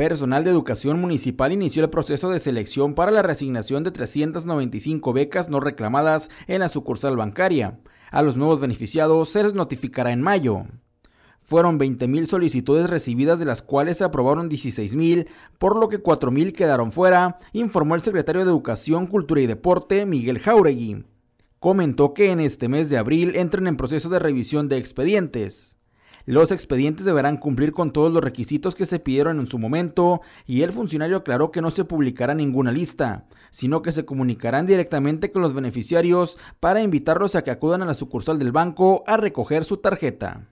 Personal de Educación Municipal inició el proceso de selección para la resignación de 395 becas no reclamadas en la sucursal bancaria. A los nuevos beneficiados se les notificará en mayo. Fueron 20.000 solicitudes recibidas de las cuales se aprobaron 16.000, por lo que 4.000 quedaron fuera, informó el secretario de Educación, Cultura y Deporte, Miguel Jauregui. Comentó que en este mes de abril entran en proceso de revisión de expedientes. Los expedientes deberán cumplir con todos los requisitos que se pidieron en su momento y el funcionario aclaró que no se publicará ninguna lista, sino que se comunicarán directamente con los beneficiarios para invitarlos a que acudan a la sucursal del banco a recoger su tarjeta.